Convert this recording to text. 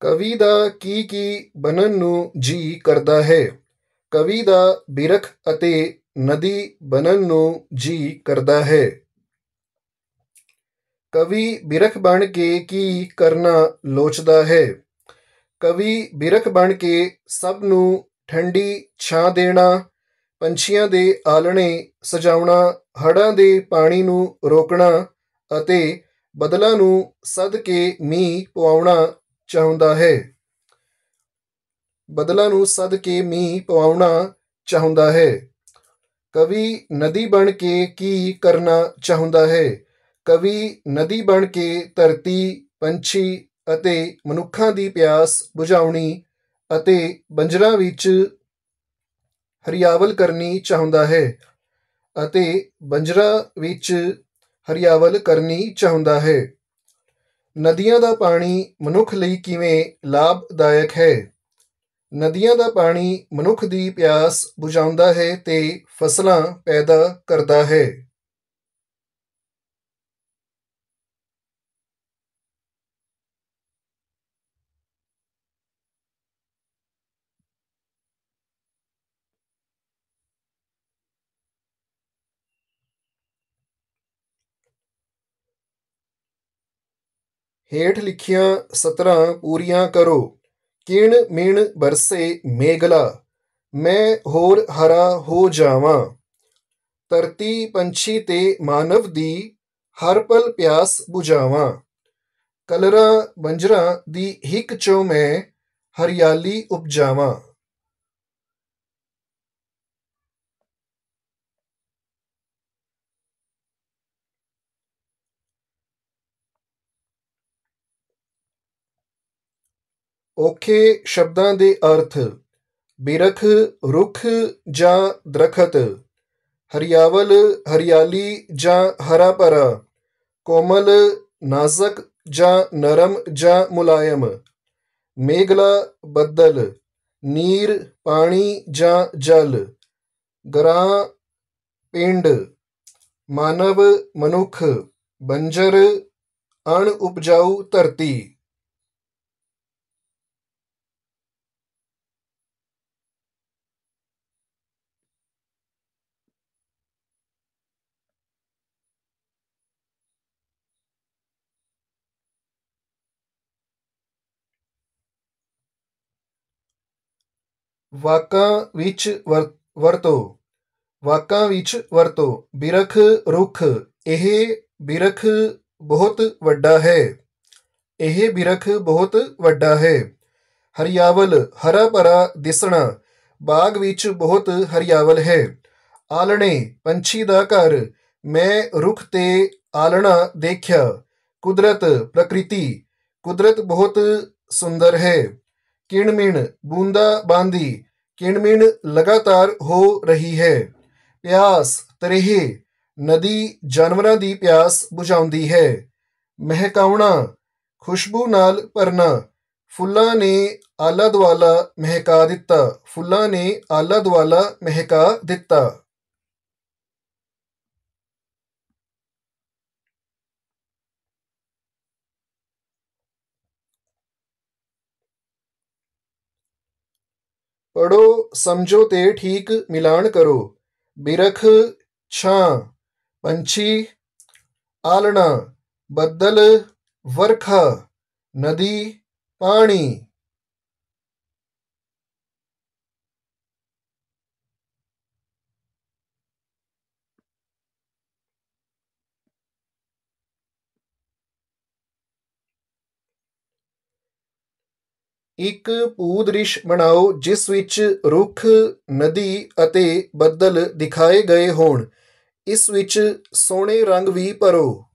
ਕਵੀ ਦਾ ਕੀ ਕੀ ਬਨਨ ਨੂੰ ਜੀ ਕਰਦਾ ਹੈ ਕਵੀ ਦਾ ਬਿਰਖ ਅਤੇ ਨਦੀ ਬਨਨ ਨੂੰ ਜੀ ਕਰਦਾ ਹੈ ਕਵੀ ਬਿਰਖ ਬਣ ਕੇ ਕੀ ਕਰਨਾ ਲੋਚਦਾ ਹੈ ਕਵੀ ਬਿਰਖ ਬਣ ਕੇ ਸਭ ਨੂੰ ਠੰਡੀ ਛਾਂ ਦੇਣਾ ਪੰਛੀਆਂ ਦੇ ਆਲਣੇ ਸਜਾਉਣਾ ਹੜਾਂ ਦੇ ਪਾਣੀ ਨੂੰ ਰੋਕਣਾ ਅਤੇ ਬਦਲਾਂ ਨੂੰ ਸਦ ਕੇ ਮੀਂਹ ਪਵਾਉਣਾ ਚਾਹੁੰਦਾ ਹੈ ਬਦਲਾ ਨੂੰ ਸਦ ਕੇ ਮੀਂਹ ਪਵਾਉਣਾ ਚਾਹੁੰਦਾ ਹੈ ਕਵੀ ਨਦੀ ਬਣ ਕੇ ਕੀ ਕਰਨਾ ਚਾਹੁੰਦਾ ਹੈ ਕਵੀ ਨਦੀ ਬਣ ਕੇ ਧਰਤੀ ਪੰਛੀ ਅਤੇ ਮਨੁੱਖਾਂ ਦੀ ਪਿਆਸ ਬੁਝਾਉਣੀ ਅਤੇ ਬੰਜਰਾਂ ਵਿੱਚ ਹਰੀਆਵਲ ਕਰਨੀ ਚਾਹੁੰਦਾ ਹੈ ਅਤੇ ਬੰਜਰਾਂ ਵਿੱਚ ਹਰੀਆਵਲ ਕਰਨੀ ਚਾਹੁੰਦਾ ਹੈ ਨਦੀਆਂ ਦਾ ਪਾਣੀ ਮਨੁੱਖ ਲਈ ਕਿਵੇਂ ਲਾਭਦਾਇਕ ਹੈ ਨਦੀਆਂ ਦਾ ਪਾਣੀ ਮਨੁੱਖ ਦੀ ਪਿਆਸ ਬੁਝਾਉਂਦਾ ਹੈ ਤੇ ਫਸਲਾਂ ਪੈਦਾ ਕਰਦਾ ਹੈ ਹੇਠ ਲਿਖੀਆਂ 17 ਪੂਰੀਆਂ ਕਰੋ ਕਿਣ ਮਿਣ ਬਰਸੇ ਮੇਗਲਾ ਮੈਂ ਹੋਰ ਹਰਾ ਹੋ ਜਾਵਾਂ ਤਰਤੀ ਪੰਛੀ ਤੇ ਮਾਨਵ ਦੀ ਹਰ ਪਲ ਪਿਆਸ 부ਝਾਵਾਂ ਕਲਰਾ ਬੰਜਰਾ ਦੀ ਹਿੱਕ ਚੋਂ ਮੈਂ ਹਰਿਆਲੀ ਉਪਜਾਵਾਂ ਔਖੇ ਸ਼ਬਦਾਂ ਦੇ ਅਰਥ ਬਿਰਖ ਰੁੱਖ ਜਾਂ ਦਰਖਤ ਹਰੀਆਵਲ ਹਰਿਆਲੀ ਜਾਂ ਹਰਾ ਭਰਾ ਕੋਮਲ ਨਾਜ਼ਕ ਜਾਂ ਨਰਮ ਜਾਂ ਮੁਲਾਇਮ ਮੇਗਲਾ ਬੱਦਲ ਨੀਰ ਪਾਣੀ ਜਾਂ ਜਲ ਗਰਾ ਪਿੰਡ ਮਾਨਵ ਮਨੁੱਖ ਬੰਜਰ ਅਣ ਉਪਜਾਊ ਧਰਤੀ ਵਾਕਾਂ ਵਿੱਚ ਵਰਤੋ ਵਾਕਾਂ ਵਿੱਚ ਵਰਤੋ ਬਿਰਖ ਰੁੱਖ ਇਹ ਬਿਰਖ ਬਹੁਤ ਵੱਡਾ ਹੈ ਇਹ ਬਿਰਖ ਬਹੁਤ ਵੱਡਾ ਹੈ ਹਰਿਆਵਲ ਹਰਾ ਭਰਾ ਦਿਸਣਾ ਬਾਗ ਵਿੱਚ ਬਹੁਤ ਹਰਿਆਵਲ ਹੈ ਆਲਣੇ ਪੰਛੀ ਦਾ ਘਰ ਮੈਂ ਰੁੱਖ ਤੇ ਆਲਣਾ ਦੇਖਿਆ ਕੁਦਰਤ ਪ੍ਰਕਿਰਤੀ ਕੁਦਰਤ ਬਹੁਤ ਸੁੰਦਰ ਹੈ ਕਿਣਮਿਣ ਬਾਂਦੀ ਕਿਣਮਿਣ ਲਗਾਤਾਰ ਹੋ ਰਹੀ ਹੈ ਪਿਆਸ ਤਰੇਹ ਨਦੀ ਜਾਨਵਰਾਂ ਦੀ ਪਿਆਸ ਬੁਝਾਉਂਦੀ ਹੈ ਮਹਿਕਾਉਣਾ ਖੁਸ਼ਬੂ ਨਾਲ ਭਰਨਾ ਫੁੱਲਾਂ ਨੇ ਆਲਾ ਦੁਆਲਾ ਮਹਿਕਾ ਦਿੱਤਾ ਫੁੱਲਾਂ ਨੇ ਆਲਾ ਦੁਆਲਾ ਮਹਿਕਾ ਦਿੱਤਾ ਪੜੋ ਸਮਝੋ ਤੇ ਠੀਕ ਮਿਲਾਨ ਕਰੋ ਬਿਰਖ ਛਾਂ ਪੰਛੀ ਆਲਣਾ ਬੱਦਲ ਵਰਖਾ ਨਦੀ ਪਾਣੀ ਇੱਕ ਪੂਦ੍ਰਿਸ਼ ਬਣਾਓ ਜਿਸ ਵਿੱਚ ਰੁੱਖ ਨਦੀ ਅਤੇ ਬੱਦਲ ਦਿਖਾਏ ਗਏ ਹੋਣ ਇਸ ਵਿੱਚ ਸੋਹਣੇ ਰੰਗ ਵੀ ਭਰੋ